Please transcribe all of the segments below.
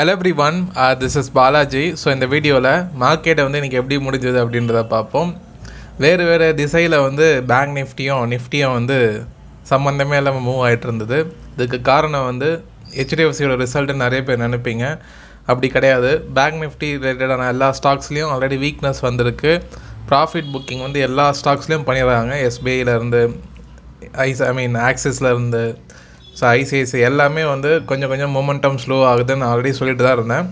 hello everyone this is Balaji so இந்த வீடியோவில் மார்க்கெட்டை வந்து இன்றைக்கி எப்படி முடிஞ்சது அப்படின்றத பார்ப்போம் வேறு வேறு திசையில் வந்து பேங்க் நிஃப்டியும் நிஃப்டியும் வந்து சம்மந்தமே இல்லாமல் மூவ் ஆகிட்டு இருந்தது இதுக்கு காரணம் வந்து ஹெச்டிஎஃப்சியோட ரிசல்ட்டு நிறைய பேர் நினைப்பீங்க அப்படி கிடையாது பேங்க் நிஃப்டி ரிலேட்டடான எல்லா ஸ்டாக்ஸ்லேயும் ஆல்ரெடி வீக்னஸ் வந்திருக்கு ப்ராஃபிட் புக்கிங் வந்து எல்லா ஸ்டாக்ஸ்லேயும் பண்ணிடுறாங்க எஸ்பிஐலேருந்து ஐஸ் ஐ மீன் ஆக்சிஸ்லேருந்து ஸோ ஐசிஐசி எல்லாமே வந்து கொஞ்சம் கொஞ்சம் மொமெண்டம் ஸ்லோ ஆகுதுன்னு ஆல்ரெடி சொல்லிட்டு தான் இருந்தேன்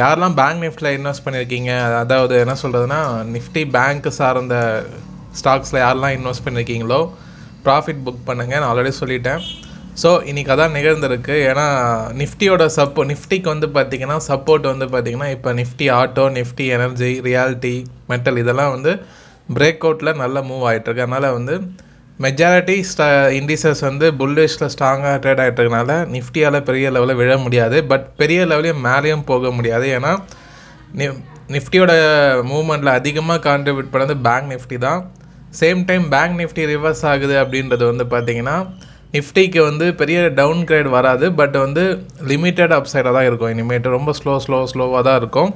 யாரெல்லாம் பேங்க் நிஃப்டியில் இன்வெஸ்ட் பண்ணியிருக்கீங்க அதாவது என்ன சொல்கிறதுனா நிஃப்டி பேங்க்கு சார்ந்த ஸ்டாக்ஸில் யாரெல்லாம் இன்வெஸ்ட் பண்ணியிருக்கீங்களோ ப்ராஃபிட் புக் பண்ணுங்கள் நான் ஆல்ரெடி சொல்லிட்டேன் ஸோ இன்றைக்கி அதான் நிகழ்ந்திருக்கு ஏன்னா நிஃப்டியோட சப்போ நிஃப்டிக்கு வந்து பார்த்திங்கன்னா சப்போர்ட் வந்து பார்த்திங்கன்னா இப்போ Nifty auto Nifty energy reality metal இதெல்லாம் வந்து பிரேக் அவுட்டில் நல்லா மூவ் ஆகிட்டுருக்கு அதனால் வந்து மெஜாரிட்டி ஸ்டா இண்டிசஸ் வந்து புல்லிஷில் ஸ்ட்ராங்காக ட்ரேட் ஆகிட்டதுனால நிஃப்டியால் பெரிய லெவலில் விழ முடியாது பட் பெரிய லெவலையும் மேலேயும் போக முடியாது ஏன்னா நி நிஃப்டியோட மூமெண்ட்டில் அதிகமாக கான்ட்ரிபியூட் பண்ணது பேங்க் நிஃப்டி தான் same time bank Nifty reverse ஆகுது அப்படின்றது வந்து பார்த்திங்கன்னா நிஃப்டிக்கு வந்து பெரிய டவுன் கிரேட் வராது பட் வந்து லிமிட்டட் அப்சைடாக தான் இருக்கும் இனிமேட்டு ரொம்ப ஸ்லோ ஸ்லோ ஸ்லோவாக தான் இருக்கும்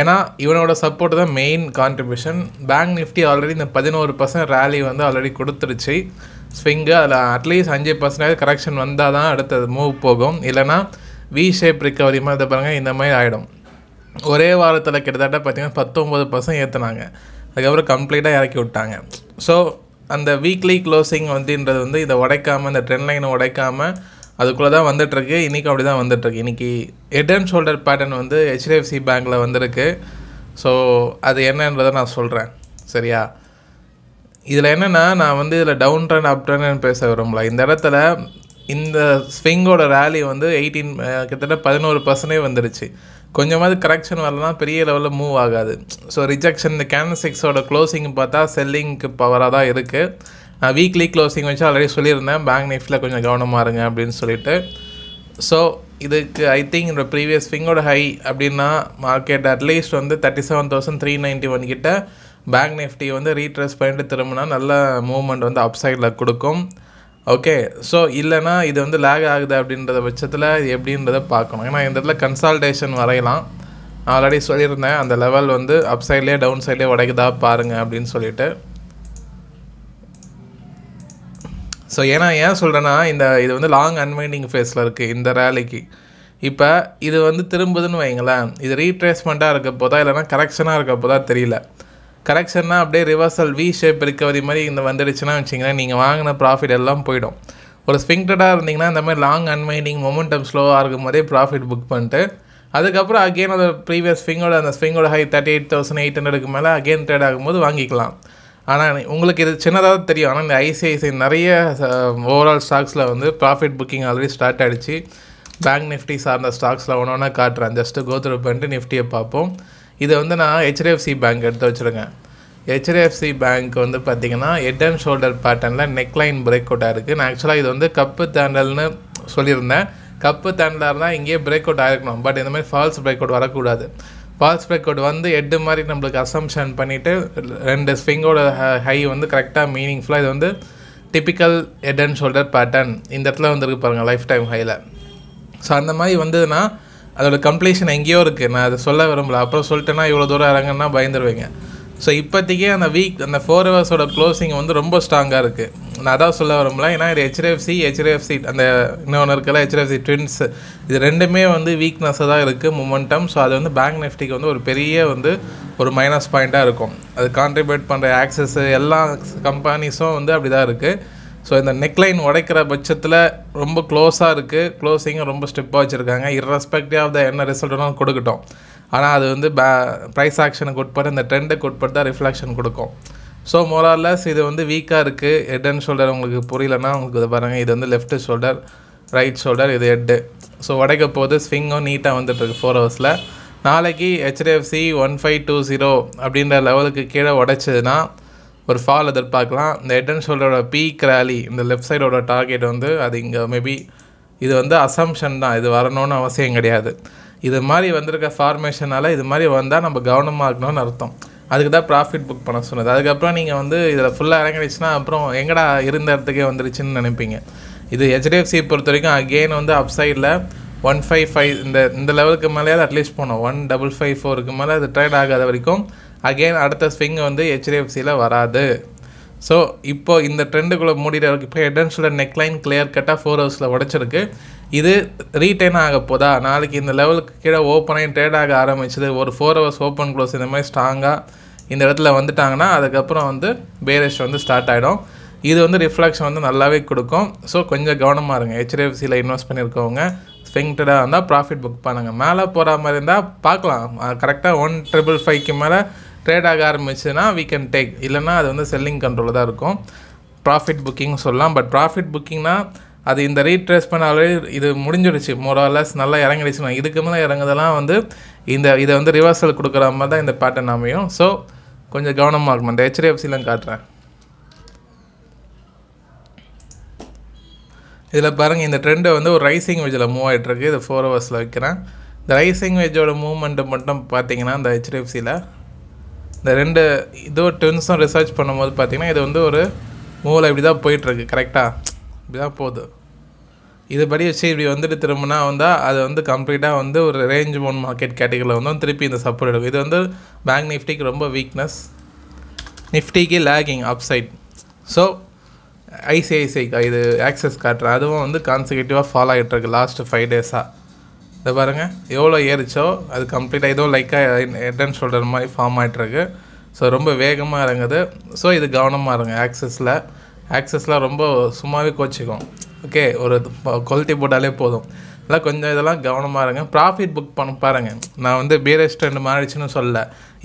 ஏன்னா இவனோட சப்போர்ட் தான் main contribution bank Nifty already இந்த பதினோரு பர்சன்ட் ரேலி வந்து ஆல்ரெடி கொடுத்துருச்சு ஸ்விங்கு அதில் அட்லீஸ்ட் அஞ்சு பர்சன்டேஜ் கரெக்ஷன் வந்தால் தான் அடுத்தது மூவ் போகும் இல்லைனா வி ஷேப் ரிகவரி மாதிரி பாருங்கள் இந்த மாதிரி ஆகிடும் ஒரே வாரத்தில் கிட்டத்தட்ட பார்த்தீங்கன்னா பத்தொம்பது பர்சன்ட் ஏற்றுனாங்க அதுக்கப்புறம் கம்ப்ளீட்டாக இறக்கி விட்டாங்க ஸோ அந்த வீக்லி க்ளோசிங் வந்துன்றது வந்து இதை உடைக்காமல் இந்த ட்ரெண்ட் லைனை உடைக்காமல் அதுக்குள்ளே தான் வந்துட்டுருக்கு இன்றைக்கும் அப்படி தான் வந்துட்டுருக்கு இன்றைக்கி ஹெட் அண்ட் ஷோல்டர் பேட்டர்ன் வந்து ஹெச்டிஎஃப்சி பேங்க்கில் வந்திருக்கு ஸோ அது என்னன்றதை நான் சொல்கிறேன் சரியா இதில் என்னென்னா நான் வந்து இதில் டவுன் ட்ரெண்ட் அப் ட்ரெண்ட் பேச விரும்பல இந்த இடத்துல இந்த ஸ்விங்கோட ரேலி வந்து எயிட்டீன் கிட்டத்தட்ட பதினோரு பர்சன்டே வந்துருச்சு கொஞ்சமாவது கரெக்ஷன் வரலாம் பெரிய லெவலில் மூவ் ஆகாது ஸோ ரிஜெக்ஷன் இந்த கேன் க்ளோசிங் பார்த்தா செல்லிங்க்கு பவராக தான் இருக்குது நான் வீக்லி க்ளோசிங் வச்சு ஆல்ரெடி சொல்லியிருந்தேன் பேங்க் நிஃப்டியில் கொஞ்சம் கவனமாக இருங்க அப்படின்னு சொல்லிட்டு ஸோ இதுக்கு ஐ திங்க் இந்த ப்ரீவியஸ் ஃபிங்கோட ஹை அப்படின்னா மார்க்கெட் அட்லீஸ்ட் வந்து thirty seven thousand three ninety one கிட்ட பேங்க் நிஃப்டி வந்து ரீட்ரெஸ் பண்ணிட்டு திரும்பினா நல்ல மூவ்மெண்ட் வந்து அப் சைடில் கொடுக்கும் ஓகே ஸோ இல்லைனா இது வந்து லேக் ஆகுது அப்படின்றத பட்சத்தில் இது எப்படின்றத பார்க்கணும் ஏன்னா இந்த இடத்துல கன்சால்டேஷன் வரையலாம் ஆல்ரெடி சொல்லியிருந்தேன் அந்த லெவல் வந்து அப் சைட்லேயே டவுன் சைட்லேயே உடைக்குதா பாருங்கள் அப்படின்னு சொல்லிட்டு ஸோ ஏன்னா ஏன் சொல்கிறேன்னா இந்த இது வந்து லாங் அன்வைண்டிங் ஃபேஸில் இருக்குது இந்த ரேலிக்கு இப்போ இது வந்து திரும்புதுன்னு வைங்களேன் இது ரீட்ரேஸ்மெண்ட்டாக இருக்க போதா இல்லைனா கரெக்ஷனாக இருக்க போதா தெரியல கரெக்ஷன்னா அப்படியே ரிவர்சல் வி ஷேப் ரிக்கவரி மாதிரி இந்த வந்துடுச்சுன்னா வச்சிங்கன்னா நீங்கள் வாங்கின ப்ராஃபிட் எல்லாம் போயிடும் ஒரு ஸ்பிங்டடாக இருந்தீங்கன்னா இந்த மாதிரி லாங் அன்வைண்டிங் மொமெண்டம் ஸ்லோவாக இருக்கும் போதே ப்ராஃபிட் புக் பண்ணிட்டு அதுக்கப்புறம் அகெயின் அந்த ப்ரீவியஸ் ஸ்விங்கோட அந்த ஸ்விங்கோட high thirty eight thousand eight ஹண்ட்ரடுக்கு மேலே அகெயின் ட்ரேட் ஆகும்போது வாங்கிக்கலாம் ஆனால் உங்களுக்கு இது சின்னதாக தெரியும் ஆனால் இந்த ஐசிஐசிஐ நிறைய ஓவரால் ஸ்டாக்ஸில் வந்து ப்ராஃபிட் புக்கிங் ஆல்ரெடி ஸ்டார்ட் ஆகிடுச்சு பேங்க் நிஃப்டி சார்ந்த ஸ்டாக்ஸில் ஒன்று ஒன்றா காட்டுறேன் ஜஸ்ட்டு கோத்ரூ பண்ணிட்டு நிஃப்டியை பார்ப்போம் இதை வந்து நான் ஹெச்டிஎஃப்சி பேங்க் எடுத்து வச்சுருக்கேன் ஹெச்டிஎஃப்சி பேங்க் வந்து பார்த்திங்கன்னா ஹெட் அண்ட் ஷோல்டர் பேட்டர்னில் நெக்லைன் பிரேக் அவுட்டாக இருக்குது நான் ஆக்சுவலாக இது வந்து கப்பு தேண்டல்னு சொல்லியிருந்தேன் கப்பு தேண்டலாக இருந்தால் இங்கேயே பிரேக் அவுட் ஆகிருக்கணும் பட் இந்த மாதிரி ஃபால்ஸ் பிரேக் அவுட் வரக்கூடாது பால் கோட் வந்து ஹெட்டு மாதிரி நம்மளுக்கு அசம்ஷன் பண்ணிவிட்டு ரெண்டு ஸ்விங்கோட ஹை வந்து கரெக்டாக மீனிங்ஃபுல்லாக இது வந்து typical head and shoulder pattern இந்த இடத்துல வந்துருக்கு பாருங்கள் லைஃப் டைம் ஹையில் ஸோ அந்த மாதிரி வந்ததுன்னா அதோடய கம்ப்ளீஷன் எங்கேயோ இருக்குது நான் அதை சொல்ல விரும்பல அப்புறம் சொல்லிட்டேன்னா இவ்வளோ தூரம் இறங்கன்னா பயந்துருவீங்க ஸோ இப்போதைக்கே அந்த வீக் அந்த ஃபோர் ஹவர்ஸோட க்ளோசிங் வந்து ரொம்ப ஸ்ட்ராங்காக இருக்குது நான் அதான் சொல்ல விரும்பல ஏன்னா இது ஹெச்டிஎஃப்சி ஹெச்டிஎஃப்சி அந்த இன்னொன்று இருக்கல ஹெச்டிஎஃப்சி ட்வின்ஸ் இது ரெண்டுமே வந்து வீக்னஸ்ஸாக தான் இருக்குது மொமெண்டம் ஸோ அது வந்து பேங்க் நிஃப்டிக்கு வந்து ஒரு பெரிய வந்து ஒரு மைனஸ் பாயிண்ட்டாக இருக்கும் அது கான்ட்ரிபியூட் பண்ணுற ஆக்சஸ் எல்லா கம்பெனிஸும் வந்து அப்படி தான் இருக்குது ஸோ இந்த நெக்லைன் உடைக்கிற பட்சத்தில் ரொம்ப க்ளோஸாக இருக்குது க்ளோஸிங்கும் ரொம்ப ஸ்டெப்பாக வச்சுருக்காங்க இரஸ்பெக்டிவ் ஆஃப் த என்ன ரிசல்ட்டுன்னு கொடுக்கட்டும் ஆனால் அது வந்து பே ப்ரைஸ் ஆக்ஷனுக்கு உட்பட்டு இந்த ட்ரெண்டுக்கு உட்பட்டு தான் ரிஃப்ளக்ஷன் கொடுக்கும் ஸோ மோரார்லஸ் இது வந்து வீக்காக இருக்குது ஹெட் அண்ட் ஷோல்டர் உங்களுக்கு புரியலன்னா உங்களுக்கு இதை பாருங்கள் இது வந்து லெஃப்ட் ஷோல்டர் ரைட் ஷோல்டர் இது ஹெட்டு ஸோ உடைக்க போது ஸ்விங்கும் நீட்டாக வந்துட்டுருக்கு ஃபோர் ஹவர்ஸில் நாளைக்கு HDFC one five two zero அப்படின்ற லெவலுக்கு கீழே உடைச்சதுன்னா ஒரு ஃபால் எதிர்பார்க்கலாம் இந்த ஹெட் அண்ட் ஷோல்டரோட பீக் ரேலி இந்த லெஃப்ட் சைடோட டார்கெட் வந்து அது இங்கே மேபி இது வந்து அசம்ஷன் தான் இது வரணும்னு அவசியம் கிடையாது இது மாதிரி வந்திருக்க ஃபார்மேஷனால் இது மாதிரி வந்தால் நம்ம கவனமாக இருக்கணும்னு அர்த்தம் அதுக்கு தான் ப்ராஃபிட் புக் பண்ண சொன்னது அதுக்கப்புறம் நீங்கள் வந்து இதில் ஃபுல்லாக இறங்கிடுச்சுன்னா அப்புறம் எங்கடா இருந்த இடத்துக்கே வந்துருச்சுன்னு நினைப்பீங்க இது ஹெச்டிஎஃப்சி பொறுத்த வரைக்கும் அகெயின் வந்து அப்சைடில் ஒன் ஃபைவ் ஃபைவ் இந்த இந்த லெவலுக்கு மேலே அட்லீஸ்ட் போனோம் ஒன் டபுள் ஃபைவ் ஃபோருக்கு மேலே அது ட்ரேட் ஆகாத வரைக்கும் அகெயின் அடுத்த ஸ்விங் வந்து ஹெச்டிஎஃப்சியில் வராது ஸோ இப்போ இந்த ட்ரெண்டுக்குள்ளே மூடிற இப்போ ஹெட்டன்ஸோட நெக்லைன் கிளியர் கட்டாக ஃபோர் ஹவர்ஸில் உடச்சிருக்கு இது ரீட்டைன் ஆக போதா நாளைக்கு இந்த லெவலுக்கு கீழே ஓப்பனாகி ட்ரேட் ஆக ஆரம்பிச்சது ஒரு ஃபோர் ஹவர்ஸ் ஓப்பன் க்ளோஸ் இந்த மாதிரி ஸ்ட்ராங்காக இந்த இடத்துல வந்துட்டாங்கன்னா அதுக்கப்புறம் வந்து பேரேஸ் வந்து ஸ்டார்ட் ஆகிடும் இது வந்து ரிஃப்ளாக்ஷன் வந்து நல்லாவே கொடுக்கும் ஸோ கொஞ்சம் கவனமாக இருங்க ஹெச்டிஎஃப்சியில் இன்வெஸ்ட் பண்ணியிருக்கவங்க ஸ்விங்டடாக இருந்தால் ப்ராஃபிட் புக் பண்ணுங்கள் மேலே போகிற மாதிரி இருந்தால் பார்க்கலாம் கரெக்டாக ஒன் ட்ரிபிள் ஃபைவ்க்கு மேலே ட்ரேட் ஆக ஆரம்பிச்சுன்னா வீ கேன் டேக் இல்லைனா அது வந்து செல்லிங் கண்ட்ரோலில் தான் இருக்கும் ப்ராஃபிட் புக்கிங் சொல்லலாம் பட் ப்ராஃபிட் புக்கிங்னா அது இந்த ரீட்ரேஸ் பண்ணாலே இது முடிஞ்சிடுச்சு மோரலஸ் நல்லா இறங்கிடுச்சுன்னா இதுக்கு மேலே இறங்குதெல்லாம் வந்து இந்த இதை வந்து ரிவர்சல் கொடுக்குற மாதிரி தான் இந்த பேட்டர்ன் அமையும் ஸோ கொஞ்சம் கவனமாக இருக்கும் இந்த ஹெச்டிஎஃப்சிலாம் காட்டுறேன் இதில் பாருங்கள் இந்த ட்ரெண்டை வந்து ஒரு ரைசிங் வேஜில் மூவ் ஆகிட்டுருக்கு இது ஃபோர் ஹவர்ஸில் வைக்கிறேன் இந்த ரைசிங் வேஜோட மூவ்மெண்ட்டு மட்டும் பார்த்தீங்கன்னா இந்த ஹெச்டிஎஃப்சியில் இந்த ரெண்டு இதோ டென்ஸும் ரிசர்ச் பண்ணும்போது பார்த்திங்கன்னா இது வந்து ஒரு மூவில் இப்படி தான் போயிட்டுருக்கு கரெக்டாக இப்படி தான் போகுது இதுபடி வச்சு இப்படி வந்துட்டு திரும்பினா வந்தால் அது வந்து கம்ப்ளீட்டாக வந்து ஒரு ரேஞ்ச் ஒன் மார்க்கெட் கேட்டகரியில் வந்து திருப்பி இந்த சப்போர்ட் எடுக்கும் இது வந்து பேங்க் நிஃப்டிக்கு ரொம்ப வீக்னஸ் நிஃப்டிக்கு லேகிங் அப்சைட் ஸோ ஐசிஐசிஐ இது ஆக்சஸ் காட்டுறேன் அதுவும் வந்து கான்சிகேட்டிவாக ஃபாலோ ஆகிட்டுருக்கு லாஸ்ட்டு ஃபைவ் டேஸாக இதை பாருங்கள் எவ்வளோ ஏறிச்சோ அது கம்ப்ளீட்டாக ஏதோ லைக்காக ஹெட் அண்ட் ஷோல்டர் மாதிரி ஃபார்ம் ஆகிட்டுருக்கு ஸோ ரொம்ப வேகமாக இறங்குது ஸோ இது கவனமாக இருங்க ஆக்சஸில் ஆக்சஸ்லாம் ரொம்ப சும்மாவே கோச்சிக்கும் ஓகே ஒரு குவாலிட்டி போட்டாலே போதும் இதெல்லாம் கொஞ்சம் இதெல்லாம் கவனமாக இருங்க ப்ராஃபிட் புக் பண்ண பாருங்கள் நான் வந்து பீரஸ் மாறிடுச்சுன்னு சொல்ல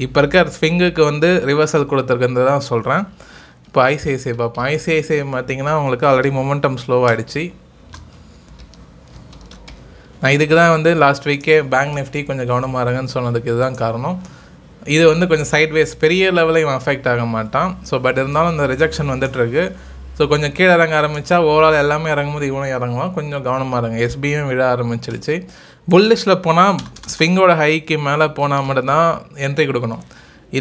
இப்போ இருக்க ஸ்விங்குக்கு வந்து ரிவர்சல் கொடுத்துருக்குன்னு தான் சொல்கிறேன் இப்போ ஐசிஐசிஐ பார்ப்போம் ஐசிஐசிஐ பார்த்தீங்கன்னா உங்களுக்கு ஆல்ரெடி மொமெண்டம் ஸ்லோவாகிடுச்சு நான் இதுக்கு தான் வந்து லாஸ்ட் வீக்கே பேங்க் நிஃப்டி கொஞ்சம் கவனமாக இருங்கன்னு சொன்னதுக்கு இதுதான் காரணம் இது வந்து கொஞ்சம் சைட்வேஸ் பெரிய லெவலையும் அஃபெக்ட் ஆக மாட்டான் ஸோ பட் இருந்தாலும் அந்த ரிஜெக்ஷன் வந்துட்டுருக்கு ஸோ கொஞ்சம் கீழே இறங்க ஆரம்பித்தா ஓவரால் எல்லாமே இறங்கும்போது இவனும் இறங்குவான் கொஞ்சம் கவனமாக இருங்க எஸ்பியும் விட ஆரம்பிச்சிருச்சு புல்லிஷில் போனால் ஸ்விங்கோட ஹைக்கு மேலே போனால் மட்டும்தான் என்ட்ரி கொடுக்கணும்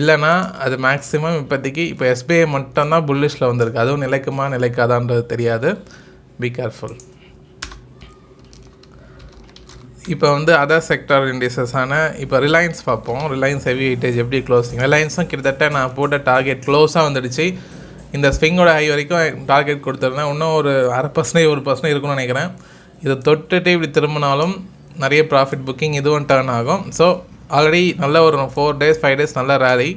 இல்லைனா அது மேக்ஸிமம் இப்போதைக்கு இப்போ எஸ்பிஐ மட்டும்தான் புல்லிஷில் வந்திருக்கு அதுவும் நிலைக்குமா நிலைக்காதான்றது தெரியாது பி கேர்ஃபுல் இப்போ வந்து அதர் செக்டார் இண்டிசஸான இப்போ ரிலையன்ஸ் பார்ப்போம் ரிலையன்ஸ் ஹெவி வெயிட்டேஜ் எப்படி க்ளோஸிங் ரிலையன்ஸும் கிட்டத்தட்ட நான் போட்ட டார்கெட் க்ளோஸாக வந்துடுச்சு இந்த ஸ்விங்கோட ஹை வரைக்கும் டார்கெட் கொடுத்துருந்தேன் இன்னும் ஒரு அரை பர்சன்டேஜ் ஒரு பர்சன்டேஜ் இருக்கும்னு நினைக்கிறேன் இதை தொட்டுட்டு இப்படி திரும்பினாலும் நிறைய ப்ராஃபிட் புக்கிங் இதுவும் டேர்ன் ஆகும் ஸோ ஆல்ரெடி நல்ல ஒரு ஃபோர் டேஸ் ஃபைவ் டேஸ் நல்ல ரேலி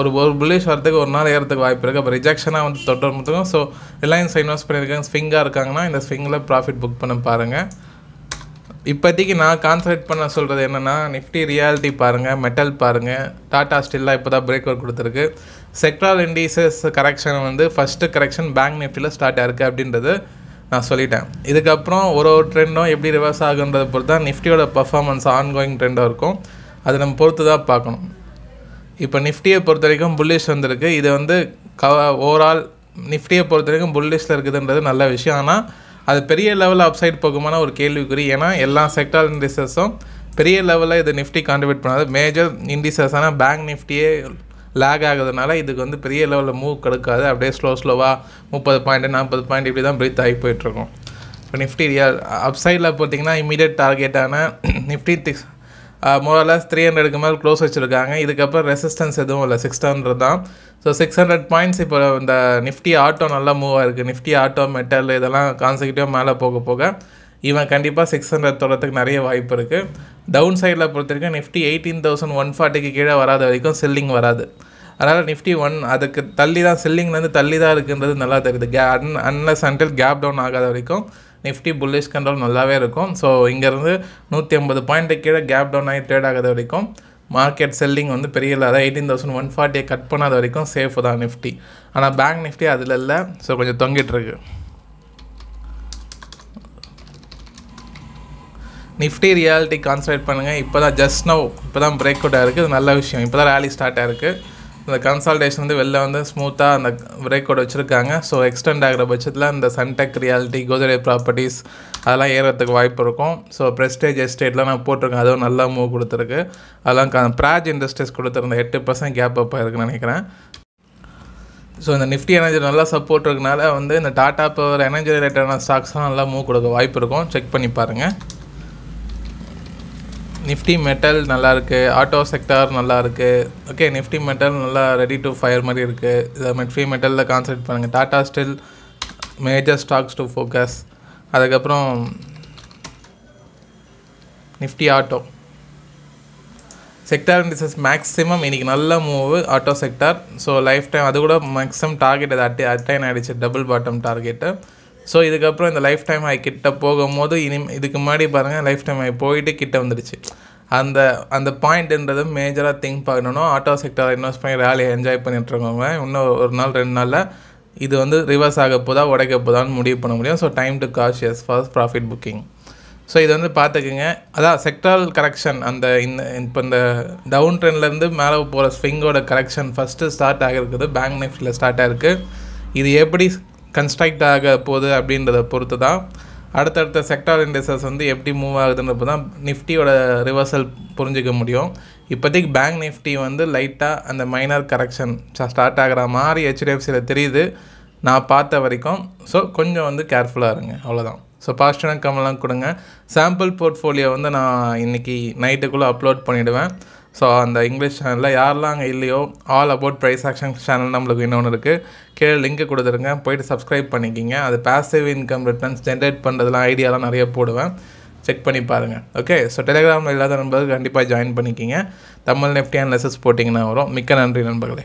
ஒரு ஒரு புல்லிஷ் வரத்துக்கு ஒரு நாள் ஏறத்துக்கு வாய்ப்பு இருக்குது அப்போ ரிஜெக்ஷனாக வந்து தொட்டு வரத்துக்கும் ஸோ ரிலையன்ஸ் இன்வெஸ்ட் பண்ணியிருக்காங்க ஸ்விங்காக இருக்காங்கன்னா இந்த ஸ்விங்கில் ப்ராஃபிட் புக் பண்ண பாருங்கள் இப்போதைக்கு நான் கான்சன்ட்ரேட் பண்ண சொல்கிறது என்னென்னா நிஃப்டி ரியாலிட்டி பாருங்கள் மெட்டல் பாருங்கள் டாடா ஸ்டில்லாக இப்போ தான் பிரேக் அவுட் கொடுத்துருக்கு செக்ட்ரால் இண்டீசஸ் கரெக்ஷன் வந்து ஃபஸ்ட்டு கரெக்ஷன் பேங்க் நிஃப்டியில் ஸ்டார்ட் ஆயிருக்கு அப்படின்றது நான் சொல்லிட்டேன் இதுக்கப்புறம் ஒரு ஒரு ட்ரெண்டும் எப்படி ரிவர்ஸ் ஆகுன்றதை பொறுத்து தான் நிஃப்டியோட பர்ஃபார்மன்ஸ் ஆன்கோயிங் ட்ரெண்டாக இருக்கும் அதை நம்ம பொறுத்து தான் பார்க்கணும் இப்போ நிஃப்டியை பொறுத்த வரைக்கும் புல்லிஷ் வந்திருக்கு இது வந்து க ஓவரால் நிஃப்டியை பொறுத்த வரைக்கும் புல்லிஷில் இருக்குதுன்றது நல்ல விஷயம் ஆனால் அது பெரிய லெவலில் அப்சைட் போகுமான ஒரு கேள்விக்குறி ஏன்னா எல்லா செக்டார் இண்டிசஸும் பெரிய லெவலில் இது நிஃப்டி கான்ட்ரிபியூட் பண்ணாது மேஜர் இண்டிசஸான பேங்க் நிஃப்டியே லேக் ஆகுதுனால இதுக்கு வந்து பெரிய லெவலில் மூவ் கெடுக்காது அப்படியே ஸ்லோ ஸ்லோவாக முப்பது பாயிண்ட் நாற்பது பாயிண்ட் இப்படி தான் பிரீத் ஆகி போயிட்டுருக்கோம் இப்போ நிஃப்டி அப்சைடில் பார்த்தீங்கன்னா இமீடியட் டார்கெட்டான நிஃப்டி மோரலாஸ் த்ரீ ஹண்ட்ரடுக்கு மேலே க்ளோஸ் வச்சுருக்காங்க இதுக்கப்புறம் ரெசிஸ்டன்ஸ் எதுவும் இல்லை சிக்ஸ் ஹண்ட்ரட் தான் ஸோ சிக்ஸ் ஹண்ட்ரட் பாயிண்ட்ஸ் இப்போ இந்த நிஃப்டி ஆட்டோ நல்லா மூவ் ஆகிருக்கு நிஃப்டி ஆட்டோ மெட்டல் இதெல்லாம் கான்செக்டிவாக மேலே போக போக இவன் கண்டிப்பாக சிக்ஸ் ஹண்ட்ரட் தொடரத்துக்கு நிறைய வாய்ப்பு இருக்குது டவுன் சைடில் பொறுத்த வரைக்கும் நிஃப்டி எயிட்டீன் தௌசண்ட் ஒன் ஃபார்ட்டிக்கு கீழே வராத வரைக்கும் செல்லிங் வராது அதனால் நிஃப்டி ஒன் அதுக்கு தள்ளி தான் செல்லிங்லேருந்து தள்ளி தான் இருக்குன்றது நல்லா தெரியுது கே அன் அன்லஸ் அண்டில் கேப் டவுன் ஆகாத வரைக்கும் நிஃப்டி புல்லிஷ் கண்ட்ரோல் நல்லாவே இருக்கும் ஸோ இங்கேருந்து நூற்றி ஐம்பது பாயிண்ட்டு கீழே கேப் டவுன் ஆகி ட்ரேட் ஆகிறது வரைக்கும் மார்க்கெட் செல்லிங் வந்து பெரிய இல்லாத எயிட்டீன் தௌசண்ட் ஒன் ஃபார்ட்டியை கட் பண்ணாத வரைக்கும் சேஃபு தான் நிஃப்டி ஆனால் பேங்க் நிஃப்டி அதில் இல்லை ஸோ கொஞ்சம் தொங்கிட்டுருக்கு நிஃப்டி ரியாலிட்டி கான்சன்ட்ரேட் பண்ணுங்கள் இப்போ தான் ஜஸ்ட் நோ இப்போ தான் பிரேக் அவுட் ஆகிருக்கு நல்ல விஷயம் இப்போ தான் ரேலி ஸ்டார்ட் ஆகிருக்கு இந்த கன்சால்டேஷன் வந்து வெளில வந்து ஸ்மூத்தாக அந்த பிரேக்கோட வச்சுருக்காங்க ஸோ எக்ஸ்டெண்ட் ஆகிற பட்சத்தில் இந்த சன்டெக் ரியாலிட்டி கோதரேஜ் ப்ராப்பர்ட்டிஸ் அதெல்லாம் ஏறத்துக்கு வாய்ப்பு இருக்கும் ஸோ ப்ரெஸ்டேஜ் எஸ்டேட்லாம் நான் போட்டிருக்கேன் அதுவும் நல்லா மூவ் கொடுத்துருக்கு அதெல்லாம் க ப்ராஜ் இண்டஸ்ட்ரீஸ் கொடுத்துருந்த எட்டு பர்சன்ட் கேப் அப் ஆயிருக்குன்னு நினைக்கிறேன் ஸோ இந்த நிஃப்டி எனர்ஜி நல்லா சப்போர்ட் இருக்கனால வந்து இந்த டாட்டா பவர் எனர்ஜி ரிலேட்டடான ஸ்டாக்ஸ்லாம் நல்லா மூவ் கொடுக்க வாய்ப்பு இருக்கும் செக் பண்ணி பாருங்கள் நிஃப்டி மெட்டல் நல்லா இருக்குது ஆட்டோ செக்டார் நல்லா இருக்குது ஓகே நிஃப்டி மெட்டல் நல்லா ரெடி டு ஃபயர் மாதிரி இருக்குது இதை நிஃப்டி மெட்டலில் கான்சன்ட்ரேட் பண்ணுங்கள் Tata steel major stocks to focus அதுக்கப்புறம் Nifty auto sector indices maximum இன்றைக்கி நல்ல move auto sector so life time அது கூட மேக்ஸிமம் டார்கெட் அது அட்டை அட்டைன் ஆகிடுச்சு டபுள் பாட்டம் டார்கெட்டு ஸோ இதுக்கப்புறம் இந்த லைஃப் டைம் ஆகி கிட்ட போகும்போது இனி இதுக்கு முன்னாடி பாருங்கள் லைஃப் டைம் ஆகி போயிட்டு கிட்ட வந்துடுச்சு அந்த அந்த பாயிண்ட்ன்றது மேஜராக திங்க் பண்ணணும் ஆட்டோ செக்டரை இன்வெஸ்ட் பண்ணி ரேலியை என்ஜாய் பண்ணிட்டுருக்கவங்க இன்னும் ஒரு நாள் ரெண்டு நாளில் இது வந்து ரிவர்ஸ் ஆக போதா உடைக்க போதான்னு முடிவு பண்ண முடியும் so time to ask for profit booking so இது வந்து பார்த்துக்குங்க அதான் செக்டரல் கரெக்ஷன் அந்த இந்த இப்போ இந்த டவுன் ட்ரெண்ட்லேருந்து மேலே போகிற ஸ்விங்கோட கரெக்ஷன் ஃபஸ்ட்டு ஸ்டார்ட் ஆகிருக்குது பேங்க் நிஃப்டியில் ஸ்டார்ட் ஆகிருக்கு இது எப்படி கன்ஸ்ட்ரக்ட் ஆக போகுது அப்படின்றத பொறுத்து தான் அடுத்தடுத்த செக்டார் இண்டெக்ஸஸ் வந்து எப்படி மூவ் ஆகுதுன்றப்போ தான் நிஃப்டியோட ரிவர்சல் புரிஞ்சிக்க முடியும் இப்போதைக்கு பேங்க் நிஃப்டி வந்து லைட்டாக அந்த மைனர் கரெக்ஷன் ஸ்டார்ட் ஆகிற மாதிரி ஹெச்டிஎஃப்சியில் தெரியுது நான் பார்த்த வரைக்கும் ஸோ கொஞ்சம் வந்து கேர்ஃபுல்லாக இருங்க அவ்வளோதான் ஸோ பாசிட்டிவான கமெண்ட்லாம் கொடுங்க சாம்பிள் போர்ட்ஃபோலியோ வந்து நான் இன்றைக்கி நைட்டுக்குள்ளே அப்லோட் பண்ணிவிடுவேன் ஸோ அந்த இங்கிலீஷ் சேனலில் யாரெல்லாம் அங்கே இல்லையோ all about price action channel நம்மளுக்கு இன்னொன்று இருக்குது கீழே லிங்க்கு கொடுத்துருங்க போயிட்டு சப்ஸ்கிரைப் பண்ணிக்கிங்க அது பேசிவ் இன்கம் ரிட்டர்ன்ஸ் ஜென்ரேட் பண்ணுறதுலாம் ஐடியாலாம் நிறைய போடுவேன் செக் பண்ணி பாருங்கள் ஓகே ஸோ டெலிகிராமில் இல்லாத நண்பர்கள் கண்டிப்பாக ஜாயின் பண்ணிக்கிங்க தமிழ் நெஃப்டி அண்ட் லெசஸ் போட்டிங்கன்னா வரும் மிக்க நன்றி நண்பர்களே